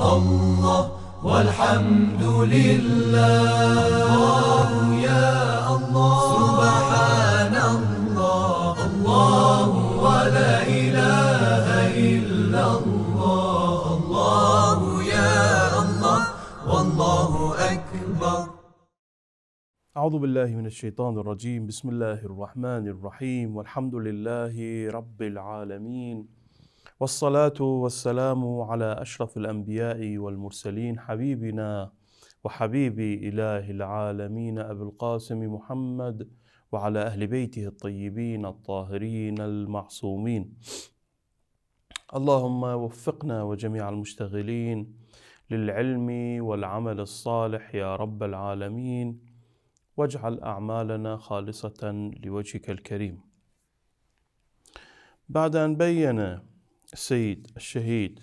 الله والحمد لله الله يا الله سبحان الله الله ولا إله إلا الله الله يا الله والله أكبر أعوذ بالله من الشيطان الرجيم بسم الله الرحمن الرحيم والحمد لله رب العالمين والصلاة والسلام على أشرف الأنبياء والمرسلين حبيبنا وحبيب إله العالمين أبي القاسم محمد وعلى أهل بيته الطيبين الطاهرين المعصومين. اللهم وفقنا وجميع المشتغلين للعلم والعمل الصالح يا رب العالمين واجعل أعمالنا خالصة لوجهك الكريم. بعد أن بين السيد الشهيد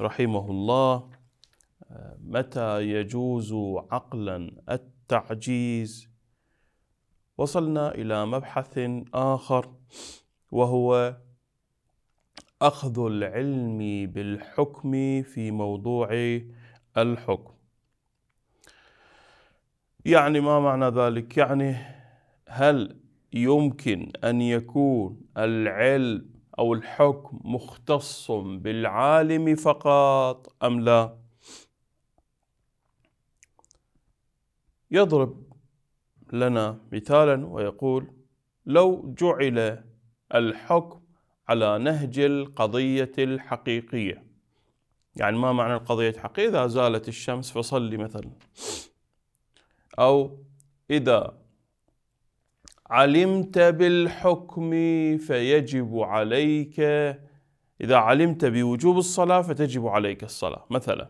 رحمه الله متى يجوز عقلا التعجيز وصلنا الى مبحث اخر وهو اخذ العلم بالحكم في موضوع الحكم يعني ما معنى ذلك يعني هل يمكن ان يكون العلم أو الحكم مختص بالعالم فقط أم لا يضرب لنا مثالا ويقول لو جعل الحكم على نهج القضية الحقيقية يعني ما معنى القضية الحقيقية إذا زالت الشمس فصلي مثلا أو إذا علمت بالحكم فيجب عليك إذا علمت بوجوب الصلاة فتجب عليك الصلاة مثلا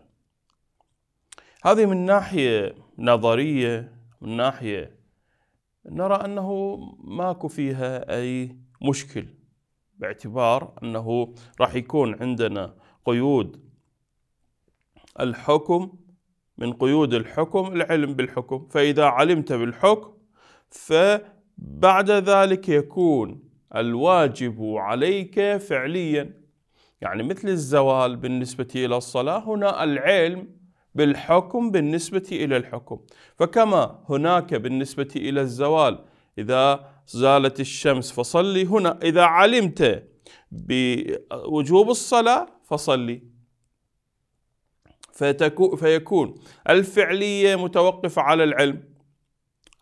هذه من ناحية نظرية من ناحية نرى أنه ماكو فيها أي مشكل باعتبار أنه راح يكون عندنا قيود الحكم من قيود الحكم العلم بالحكم فإذا علمت بالحكم ف بعد ذلك يكون الواجب عليك فعليا يعني مثل الزوال بالنسبة إلى الصلاة هنا العلم بالحكم بالنسبة إلى الحكم فكما هناك بالنسبة إلى الزوال إذا زالت الشمس فصلي هنا إذا علمت بوجوب الصلاة فصلي فيكون الفعلية متوقفة على العلم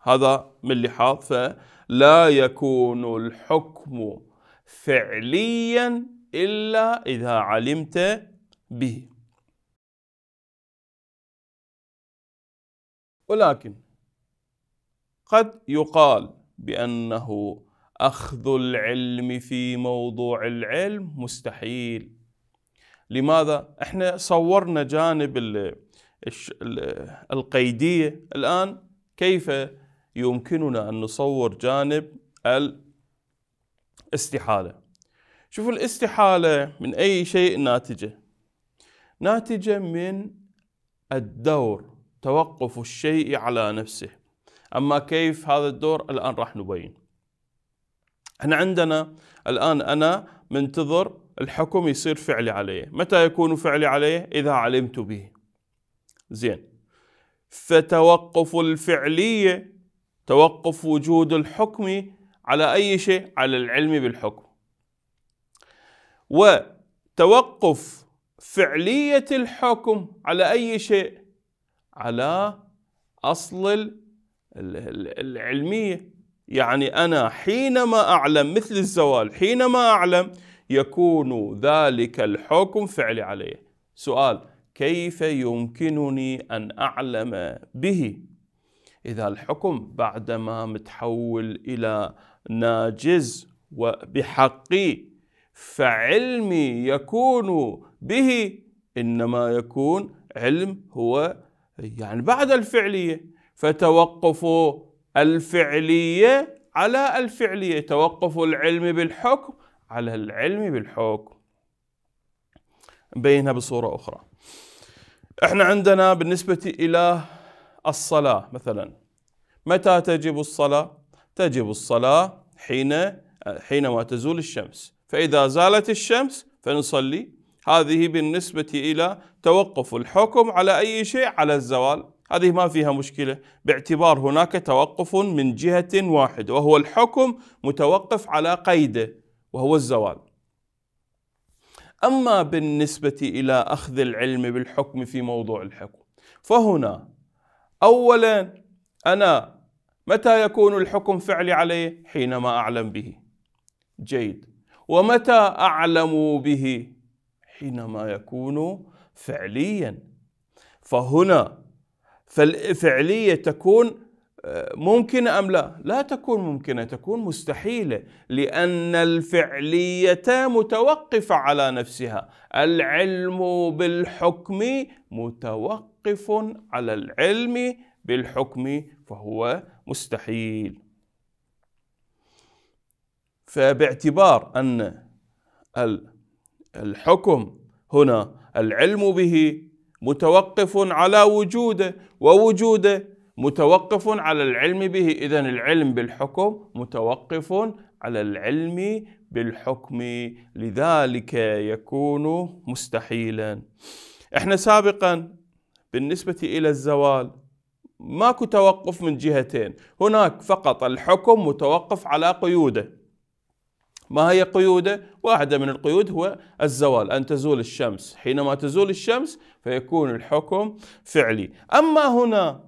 هذا من لحاظ فلا يكون الحكم فعليا إلا إذا علمت به ولكن قد يقال بأنه أخذ العلم في موضوع العلم مستحيل لماذا؟ احنا صورنا جانب القيدية الآن كيف يمكننا أن نصور جانب الاستحالة شوفوا الاستحالة من أي شيء ناتجة ناتجة من الدور توقف الشيء على نفسه أما كيف هذا الدور الآن راح نبين احنا عندنا الآن أنا منتظر الحكم يصير فعلي عليه متى يكون فعلي عليه إذا علمت به زين فتوقف الفعلية توقف وجود الحكم على أي شيء على العلم بالحكم وتوقف فعلية الحكم على أي شيء على أصل العلمية يعني أنا حينما أعلم مثل الزوال حينما أعلم يكون ذلك الحكم فعلي عليه سؤال كيف يمكنني أن أعلم به إذا الحكم بعدما متحول إلى ناجز وبحقي فعلمي يكون به إنما يكون علم هو يعني بعد الفعلية فتوقف الفعلية على الفعلية توقف العلم بالحكم على العلم بالحكم بينها بصورة أخرى احنا عندنا بالنسبة إلى الصلاة مثلا متى تجب الصلاة؟ تجب الصلاة حين حينما تزول الشمس فإذا زالت الشمس فنصلي هذه بالنسبة إلى توقف الحكم على أي شيء على الزوال هذه ما فيها مشكلة باعتبار هناك توقف من جهة واحدة وهو الحكم متوقف على قيده وهو الزوال أما بالنسبة إلى أخذ العلم بالحكم في موضوع الحكم فهنا اولا انا متى يكون الحكم فعلي عليه حينما اعلم به جيد ومتى اعلم به حينما يكون فعليا فهنا فالفعليه تكون ممكنة أم لا؟ لا تكون ممكنة تكون مستحيلة لأن الفعلية متوقفة على نفسها العلم بالحكم متوقف على العلم بالحكم فهو مستحيل فباعتبار أن الحكم هنا العلم به متوقف على وجوده ووجوده متوقف على العلم به إذا العلم بالحكم متوقف على العلم بالحكم لذلك يكون مستحيلا احنا سابقا بالنسبة إلى الزوال ماكو توقف من جهتين هناك فقط الحكم متوقف على قيوده ما هي قيوده؟ واحدة من القيود هو الزوال أن تزول الشمس حينما تزول الشمس فيكون الحكم فعلي أما هنا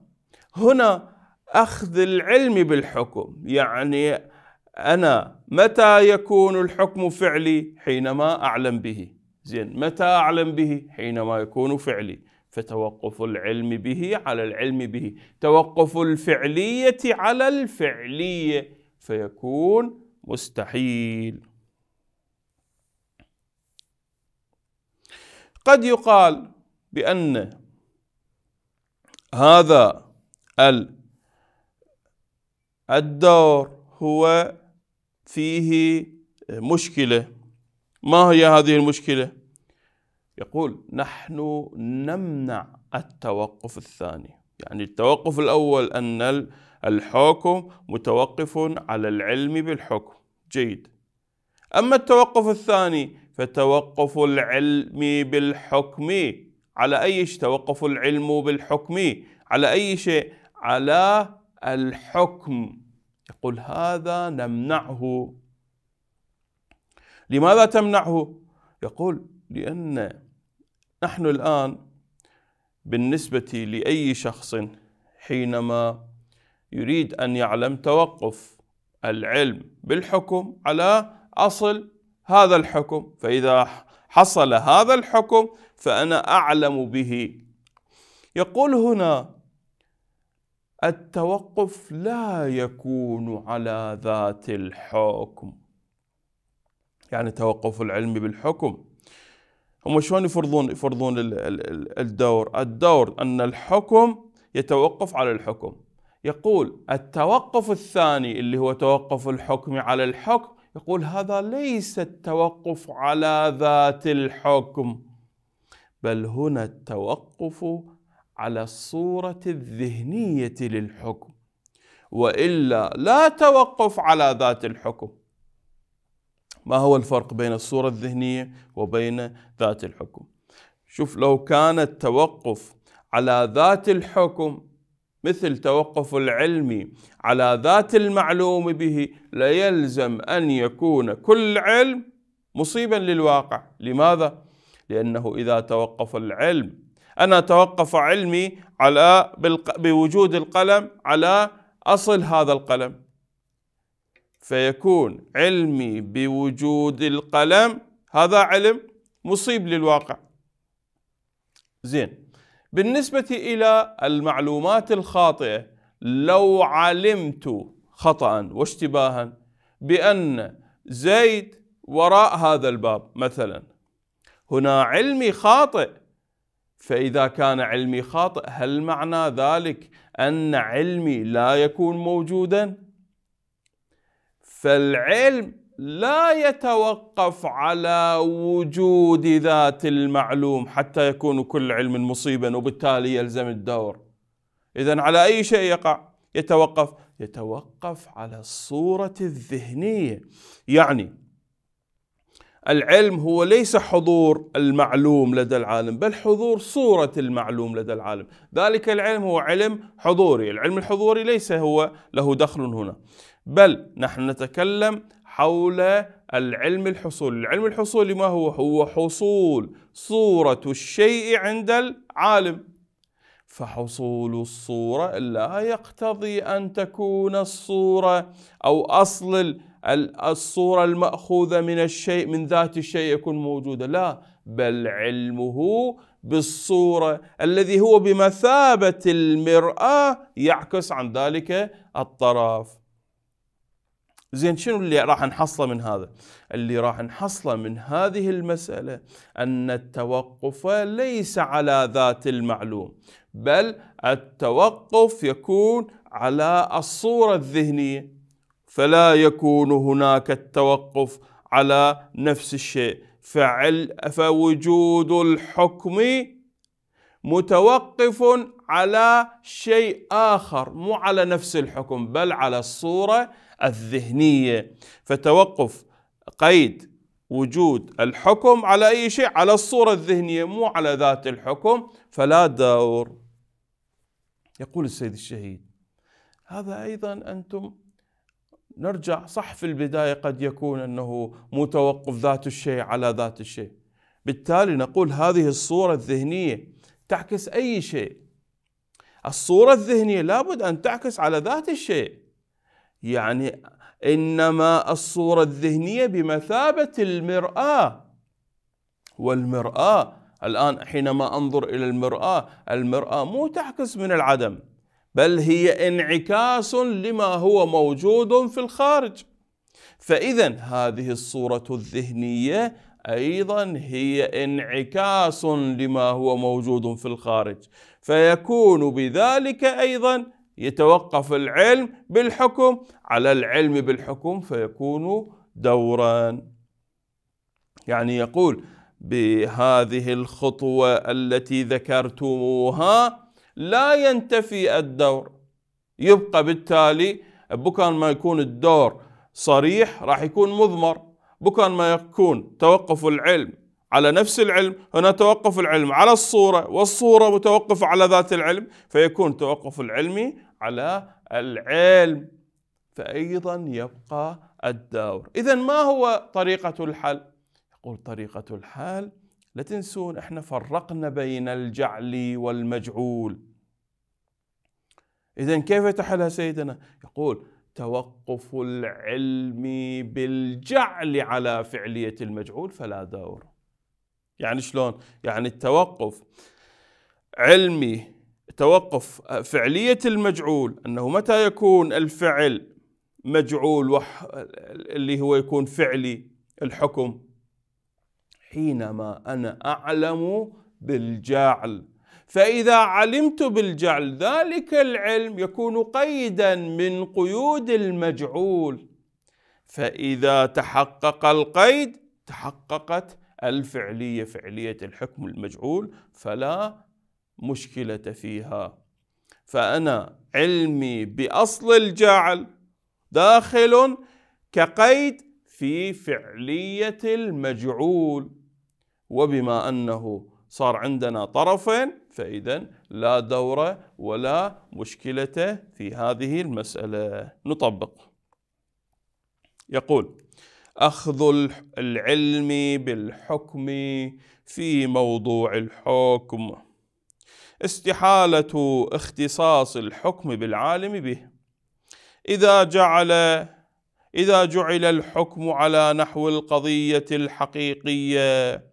هنا أخذ العلم بالحكم يعني أنا متى يكون الحكم فعلي حينما أعلم به زين متى أعلم به حينما يكون فعلي فتوقف العلم به على العلم به توقف الفعلية على الفعلية فيكون مستحيل قد يقال بأن هذا الدور هو فيه مشكلة ما هي هذه المشكلة؟ يقول نحن نمنع التوقف الثاني يعني التوقف الأول أن الحكم متوقف على العلم بالحكم جيد أما التوقف الثاني فتوقف العلم بالحكم على أي شيء توقف العلم بالحكم على أي شيء على الحكم يقول هذا نمنعه لماذا تمنعه يقول لان نحن الان بالنسبه لاي شخص حينما يريد ان يعلم توقف العلم بالحكم على اصل هذا الحكم فاذا حصل هذا الحكم فانا اعلم به يقول هنا التوقف لا يكون على ذات الحكم يعني توقف العلم بالحكم هم شلون يفرضون يفرضون الدور الدور ان الحكم يتوقف على الحكم يقول التوقف الثاني اللي هو توقف الحكم على الحكم يقول هذا ليس التوقف على ذات الحكم بل هنا التوقف على الصورة الذهنية للحكم وإلا لا توقف على ذات الحكم ما هو الفرق بين الصورة الذهنية وبين ذات الحكم شوف لو كان التوقف على ذات الحكم مثل توقف العلم على ذات المعلوم به ليلزم أن يكون كل علم مصيبا للواقع لماذا؟ لأنه إذا توقف العلم أنا توقف علمي على بوجود القلم على أصل هذا القلم فيكون علمي بوجود القلم هذا علم مصيب للواقع زين بالنسبة إلى المعلومات الخاطئة لو علمت خطأ واشتباها بأن زيد وراء هذا الباب مثلا هنا علمي خاطئ فإذا كان علمي خاطئ هل معنى ذلك أن علمي لا يكون موجودا؟ فالعلم لا يتوقف على وجود ذات المعلوم حتى يكون كل علم مصيبا وبالتالي يلزم الدور إذا على أي شيء يقع يتوقف يتوقف على الصورة الذهنية يعني العلم هو ليس حضور المعلوم لدى العالم بل حضور صورة المعلوم لدى العالم ذلك العلم هو علم حضوري العلم الحضوري ليس هو له دخل هنا بل نحن نتكلم حول العلم الحصولي العلم الحصولي ما هو هو حصول صورة الشيء عند العالم فحصول الصورة لا يقتضي أن تكون الصورة أو أصل الصورة المأخوذة من الشيء من ذات الشيء يكون موجودة لا بل علمه بالصورة الذي هو بمثابة المرآة يعكس عن ذلك الطرف زين شنو اللي راح نحصله من هذا اللي راح نحصله من هذه المسألة أن التوقف ليس على ذات المعلوم بل التوقف يكون على الصورة الذهنية فلا يكون هناك التوقف على نفس الشيء فعل فوجود الحكم متوقف على شيء آخر مو على نفس الحكم بل على الصورة الذهنية فتوقف قيد وجود الحكم على أي شيء على الصورة الذهنية مو على ذات الحكم فلا دور يقول السيد الشهيد هذا أيضا أنتم نرجع صح في البداية قد يكون أنه متوقف ذات الشيء على ذات الشيء بالتالي نقول هذه الصورة الذهنية تعكس أي شيء الصورة الذهنية لابد أن تعكس على ذات الشيء يعني إنما الصورة الذهنية بمثابة المرآة والمرآة الآن حينما أنظر إلى المرآة المرآة مو تعكس من العدم بل هي انعكاس لما هو موجود في الخارج فإذا هذه الصورة الذهنية أيضا هي انعكاس لما هو موجود في الخارج فيكون بذلك أيضا يتوقف العلم بالحكم على العلم بالحكم فيكون دورا يعني يقول بهذه الخطوة التي ذكرتموها لا ينتفي الدور يبقى بالتالي بكان ما يكون الدور صريح راح يكون مضمر بكان ما يكون توقف العلم على نفس العلم هنا توقف العلم على الصورة والصورة متوقفة على ذات العلم فيكون توقف العلم على العلم فأيضا يبقى الدور إذا ما هو طريقة الحل؟ يقول طريقة الحل لا تنسون احنا فرقنا بين الجعل والمجعول إذا كيف تحلها سيدنا؟ يقول توقف العلم بالجعل على فعلية المجعول فلا دور يعني شلون؟ يعني التوقف علمي توقف فعلية المجعول أنه متى يكون الفعل مجعول وح اللي هو يكون فعلي الحكم حينما أنا أعلم بالجعل فإذا علمت بالجعل ذلك العلم يكون قيدا من قيود المجعول فإذا تحقق القيد تحققت الفعلية فعلية الحكم المجعول فلا مشكلة فيها فأنا علمي بأصل الجعل داخل كقيد في فعلية المجعول وبما أنه صار عندنا طرفين فإذا لا دور ولا مشكلة في هذه المسألة نطبق يقول أخذ العلم بالحكم في موضوع الحكم استحالة اختصاص الحكم بالعالم به إذا جعل إذا جعل الحكم على نحو القضية الحقيقية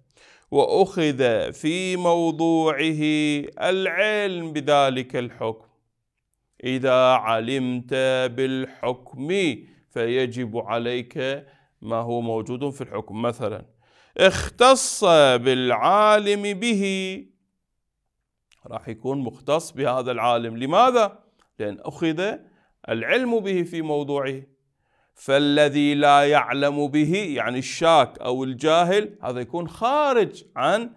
واخذ في موضوعه العلم بذلك الحكم اذا علمت بالحكم فيجب عليك ما هو موجود في الحكم مثلا اختص بالعالم به راح يكون مختص بهذا العالم لماذا لان اخذ العلم به في موضوعه فالذي لا يعلم به يعني الشاك او الجاهل هذا يكون خارج عن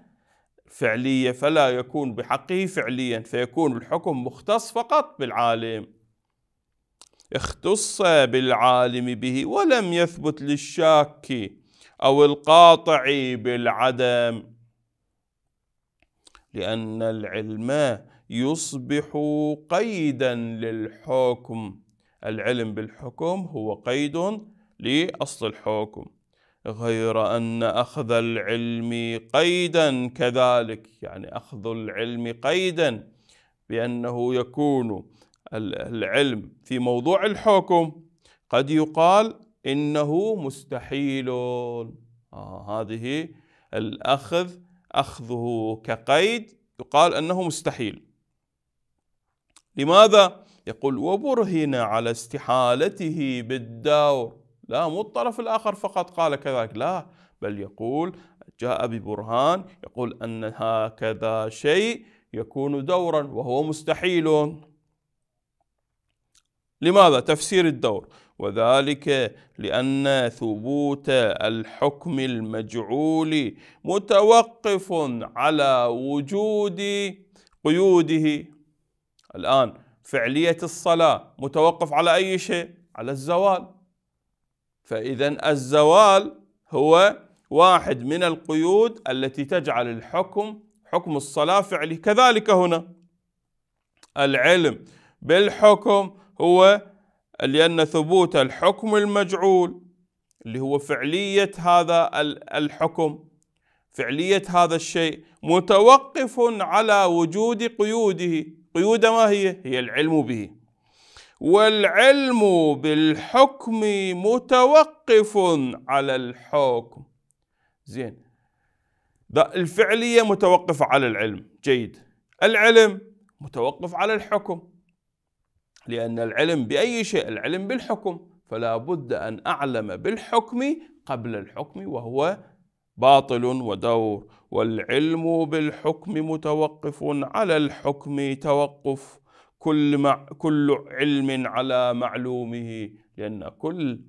فعليه فلا يكون بحقه فعليا فيكون الحكم مختص فقط بالعالم اختص بالعالم به ولم يثبت للشاك او القاطع بالعدم لان العلم يصبح قيدا للحكم العلم بالحكم هو قيد لأصل الحكم غير أن أخذ العلم قيدا كذلك يعني أخذ العلم قيدا بأنه يكون العلم في موضوع الحكم قد يقال إنه مستحيل آه هذه الأخذ أخذه كقيد يقال أنه مستحيل لماذا؟ يقول وبرهن على استحالته بالدور لا مو الطرف الآخر فقط قال كذلك لا بل يقول جاء ببرهان يقول أن هكذا شيء يكون دورا وهو مستحيل لماذا تفسير الدور وذلك لأن ثبوت الحكم المجعول متوقف على وجود قيوده الآن فعلية الصلاة متوقف على أي شيء؟ على الزوال فإذا الزوال هو واحد من القيود التي تجعل الحكم حكم الصلاة فعلي كذلك هنا العلم بالحكم هو لأن ثبوت الحكم المجعول اللي هو فعلية هذا الحكم فعلية هذا الشيء متوقف على وجود قيوده قيود ما هي؟ هي العلم به والعلم بالحكم متوقف على الحكم زين الفعلية متوقفة على العلم جيد العلم متوقف على الحكم لأن العلم بأي شيء العلم بالحكم فلا بد أن أعلم بالحكم قبل الحكم وهو باطل ودور والعلم بالحكم متوقف على الحكم توقف كل, مع كل علم على معلومه لأن كل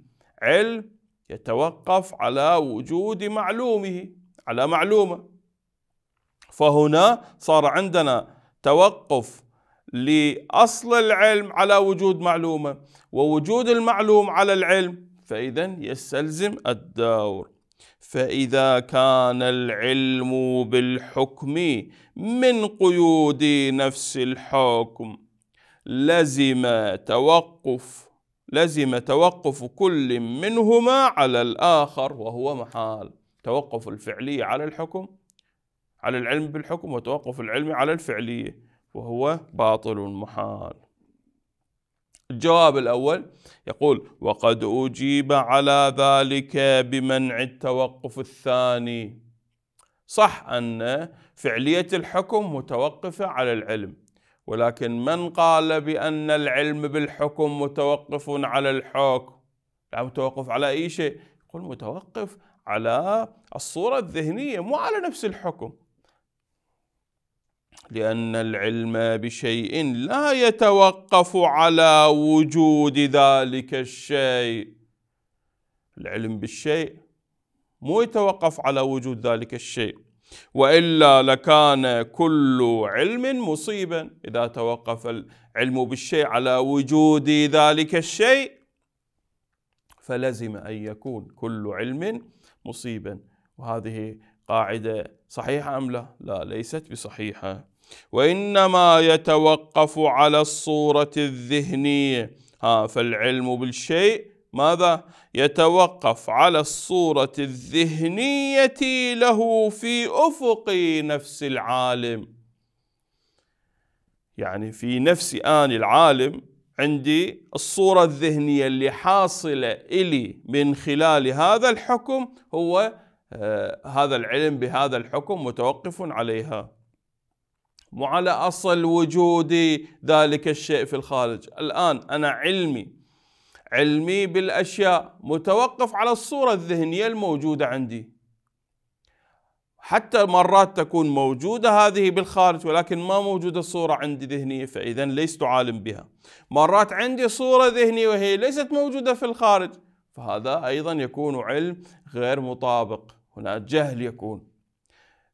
علم يتوقف على وجود معلومه على معلومة فهنا صار عندنا توقف لأصل العلم على وجود معلومة ووجود المعلوم على العلم فإذا يستلزم الدور فاذا كان العلم بالحكم من قيود نفس الحكم لزم توقف لزم توقف كل منهما على الاخر وهو محال توقف الفعليه على الحكم على العلم بالحكم وتوقف العلم على الفعليه وهو باطل محال الجواب الأول يقول وقد أجيب على ذلك بمنع التوقف الثاني صح أن فعلية الحكم متوقفة على العلم ولكن من قال بأن العلم بالحكم متوقف على الحكم لا متوقف على أي شيء يقول متوقف على الصورة الذهنية مو على نفس الحكم لأن العلم بشيء لا يتوقف على وجود ذلك الشيء العلم بالشيء مو يتوقف على وجود ذلك الشيء وإلا لكان كل علم مصيبا إذا توقف العلم بالشيء على وجود ذلك الشيء فلزم أن يكون كل علم مصيبا وهذه قاعدة صحيحة أم لا؟ لا ليست بصحيحة وإنما يتوقف على الصورة الذهنية ها فالعلم بالشيء ماذا يتوقف على الصورة الذهنية له في أفق نفس العالم يعني في نفسي أنا العالم عندي الصورة الذهنية اللي حاصلة إلي من خلال هذا الحكم هو آه هذا العلم بهذا الحكم متوقف عليها وعلى أصل وجودي ذلك الشيء في الخارج الآن أنا علمي علمي بالأشياء متوقف على الصورة الذهنية الموجودة عندي حتى مرات تكون موجودة هذه بالخارج ولكن ما موجودة صورة عندي ذهنية فإذا لست عالم بها مرات عندي صورة ذهنية وهي ليست موجودة في الخارج فهذا أيضا يكون علم غير مطابق هنا جهل يكون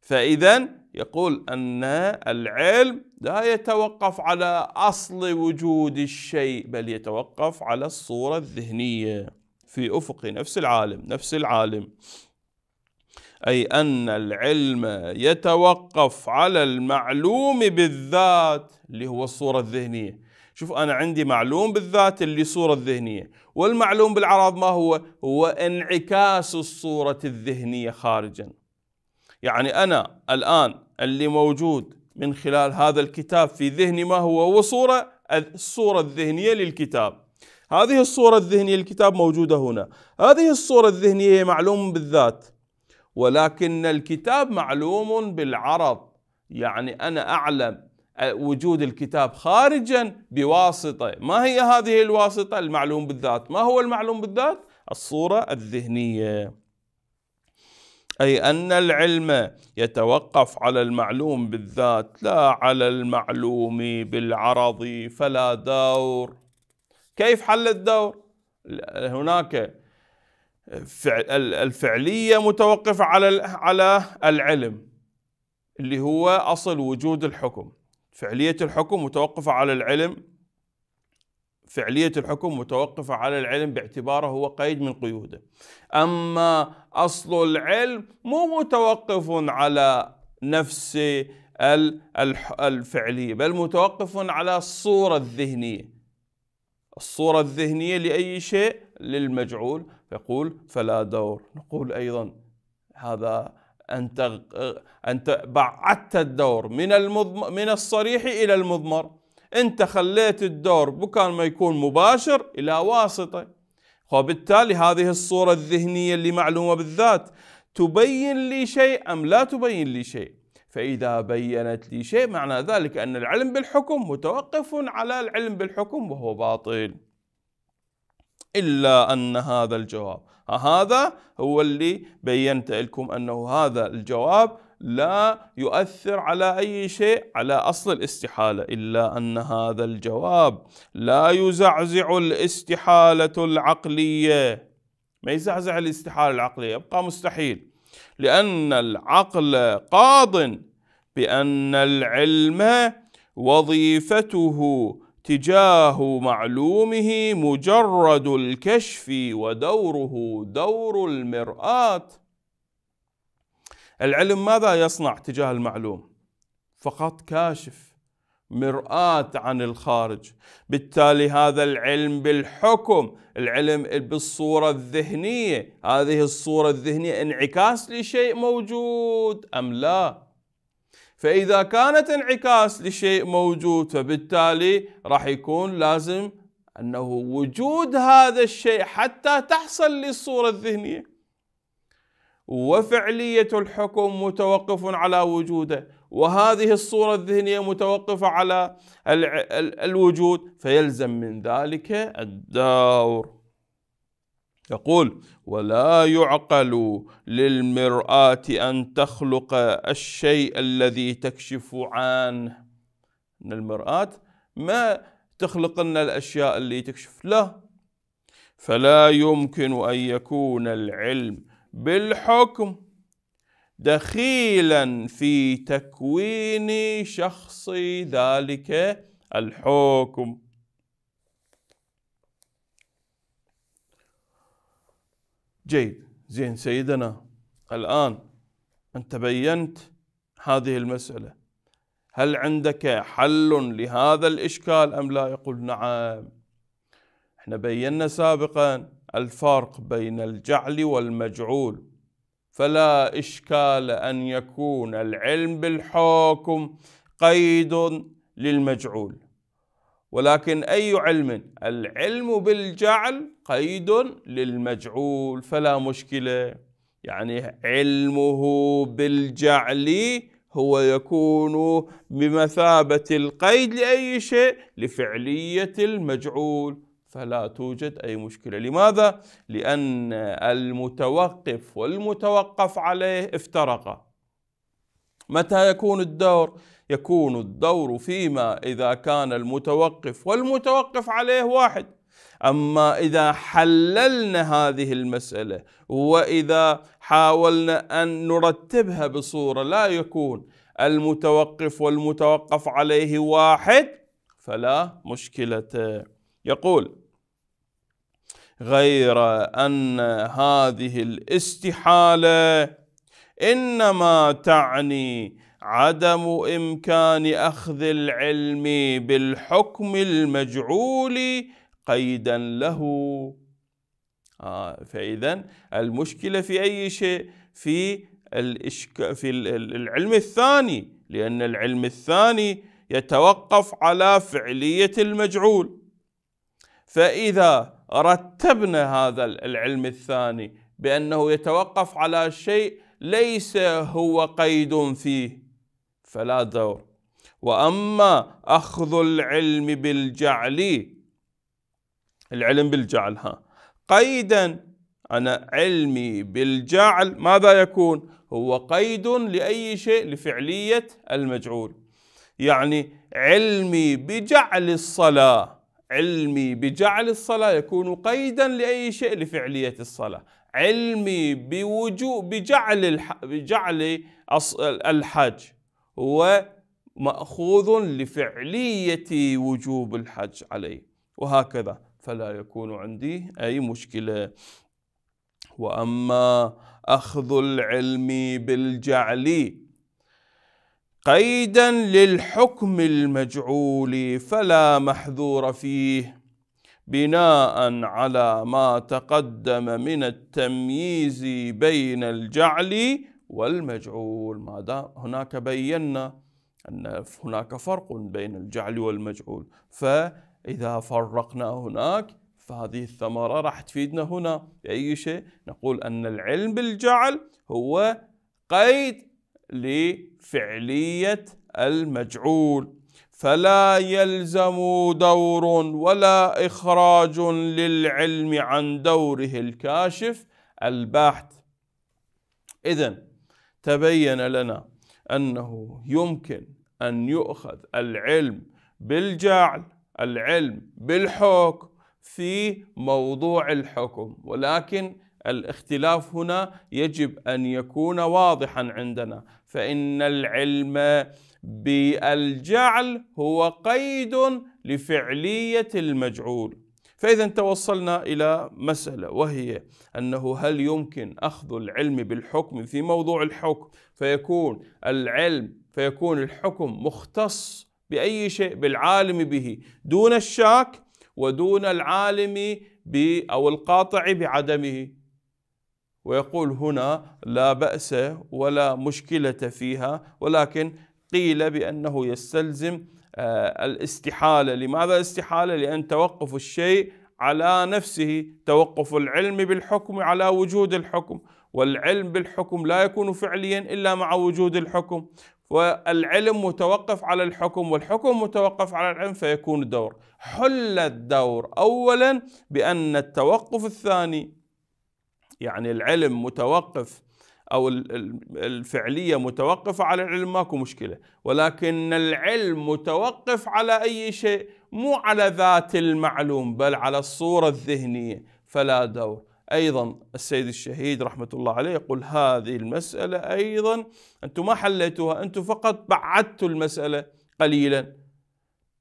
فإذا يقول أن العلم لا يتوقف على أصل وجود الشيء بل يتوقف على الصورة الذهنية في أفق نفس العالم نفس العالم أي أن العلم يتوقف على المعلوم بالذات اللي هو الصورة الذهنية شوف أنا عندي معلوم بالذات اللي صورة ذهنية والمعلوم بالعرض ما هو؟ هو انعكاس الصورة الذهنية خارجا يعني أنا الآن اللي موجود من خلال هذا الكتاب في ذهني ما هو هو صورة الصورة الذهنية للكتاب هذه الصورة الذهنية للكتاب موجودة هنا هذه الصورة الذهنية هي معلوم بالذات ولكن الكتاب معلوم بالعرض يعني أنا أعلم وجود الكتاب خارجا بواسطة ما هي هذه الواسطة المعلوم بالذات ما هو المعلوم بالذات الصورة الذهنية أي أن العلم يتوقف على المعلوم بالذات لا على المعلوم بالعرض فلا دور كيف حل الدور؟ هناك الفعلية متوقفة على على العلم اللي هو أصل وجود الحكم فعلية الحكم متوقفة على العلم فعلية الحكم متوقفة على العلم باعتباره هو قيد من قيوده أما أصل العلم مو متوقف على نفس الفعلية بل متوقف على الصورة الذهنية الصورة الذهنية لأي شيء للمجعول يقول فلا دور نقول أيضا هذا أنت أنت بعدت الدور من المضم من الصريح إلى المضمر انت خليت الدور بكان ما يكون مباشر الى واسطه وبالتالي هذه الصوره الذهنيه اللي معلومه بالذات تبين لي شيء ام لا تبين لي شيء فاذا بينت لي شيء معنى ذلك ان العلم بالحكم متوقف على العلم بالحكم وهو باطل الا ان هذا الجواب هذا هو اللي بينت لكم انه هذا الجواب لا يؤثر على أي شيء على أصل الاستحالة إلا أن هذا الجواب لا يزعزع الاستحالة العقلية ما يزعزع الاستحالة العقلية يبقى مستحيل لأن العقل قاض بأن العلم وظيفته تجاه معلومه مجرد الكشف ودوره دور المرآة العلم ماذا يصنع تجاه المعلوم فقط كاشف مرآة عن الخارج بالتالي هذا العلم بالحكم العلم بالصورة الذهنية هذه الصورة الذهنية انعكاس لشيء موجود أم لا فإذا كانت انعكاس لشيء موجود فبالتالي راح يكون لازم أنه وجود هذا الشيء حتى تحصل للصورة الذهنية وفعلية الحكم متوقف على وجوده وهذه الصورة الذهنية متوقفة على الوجود فيلزم من ذلك الدور يقول ولا يعقل للمرآة أن تخلق الشيء الذي تكشف عنه أن المرآة ما تخلق لنا الأشياء اللي تكشف له فلا يمكن أن يكون العلم بالحكم دخيلا في تكوين شخص ذلك الحكم جيد زين سيدنا الآن أنت بينت هذه المسألة هل عندك حل لهذا الإشكال أم لا يقول نعم احنا بينا سابقا الفرق بين الجعل والمجعول فلا إشكال أن يكون العلم بالحكم قيد للمجعول ولكن أي علم العلم بالجعل قيد للمجعول فلا مشكلة يعني علمه بالجعل هو يكون بمثابة القيد لأي شيء لفعلية المجعول فلا توجد أي مشكلة لماذا؟ لأن المتوقف والمتوقف عليه افترقا متى يكون الدور؟ يكون الدور فيما إذا كان المتوقف والمتوقف عليه واحد أما إذا حللنا هذه المسألة وإذا حاولنا أن نرتبها بصورة لا يكون المتوقف والمتوقف عليه واحد فلا مشكلة يقول غير ان هذه الاستحاله انما تعني عدم امكان اخذ العلم بالحكم المجعول قيدا له آه فاذا المشكله في اي شيء في الإشك... في العلم الثاني لان العلم الثاني يتوقف على فعليه المجعول فاذا رتبنا هذا العلم الثاني بأنه يتوقف على شيء ليس هو قيد فيه فلا دور وأما أخذ العلم بالجعل العلم بالجعل ها قيدا أنا علمي بالجعل ماذا يكون هو قيد لأي شيء لفعلية المجعول يعني علمي بجعل الصلاة علمي بجعل الصلاة يكون قيدا لأي شيء لفعلية الصلاة علمي بوجوب بجعل بجعل الحج هو مأخوذ لفعلية وجوب الحج عليه وهكذا فلا يكون عندي أي مشكلة وأما أخذ العلم بالجعل قيدا للحكم المجعول فلا محذور فيه بناء على ما تقدم من التمييز بين الجعل والمجعول ما دام هناك بينا أن هناك فرق بين الجعل والمجعول فإذا فرقنا هناك فهذه الثمرة راح تفيدنا هنا بأي شيء نقول أن العلم بالجعل هو قيد لفعلية المجعول فلا يلزم دور ولا إخراج للعلم عن دوره الكاشف البحث إذا تبين لنا أنه يمكن أن يؤخذ العلم بالجعل العلم بالحكم في موضوع الحكم ولكن الاختلاف هنا يجب ان يكون واضحا عندنا فان العلم بالجعل هو قيد لفعليه المجعول فاذا توصلنا الى مساله وهي انه هل يمكن اخذ العلم بالحكم في موضوع الحكم فيكون العلم فيكون الحكم مختص باي شيء بالعالم به دون الشاك ودون العالم او القاطع بعدمه ويقول هنا لا بأس ولا مشكلة فيها ولكن قيل بأنه يستلزم آه، الاستحالة لماذا الاستحالة؟ لأن توقف الشيء على نفسه توقف العلم بالحكم على وجود الحكم والعلم بالحكم لا يكون فعليا إلا مع وجود الحكم والعلم متوقف على الحكم والحكم متوقف على العلم فيكون دور حل الدور أولا بأن التوقف الثاني يعني العلم متوقف أو الفعلية متوقفة على العلم ماكو مشكلة ولكن العلم متوقف على أي شيء مو على ذات المعلوم بل على الصورة الذهنية فلا دور أيضا السيد الشهيد رحمة الله عليه يقول هذه المسألة أيضا أنتم ما حليتوها أنتم فقط بعدتوا المسألة قليلا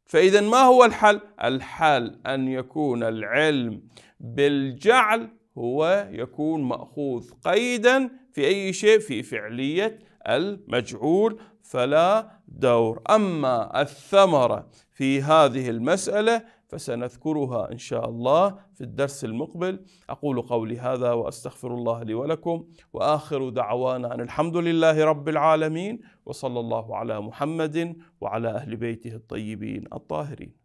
فإذا ما هو الحل؟ الحل أن يكون العلم بالجعل هو يكون مأخوذ قيدا في أي شيء في فعلية المجعول فلا دور أما الثمرة في هذه المسألة فسنذكرها إن شاء الله في الدرس المقبل أقول قولي هذا وأستغفر الله لي ولكم وآخر دعوانا أن الحمد لله رب العالمين وصلى الله على محمد وعلى أهل بيته الطيبين الطاهرين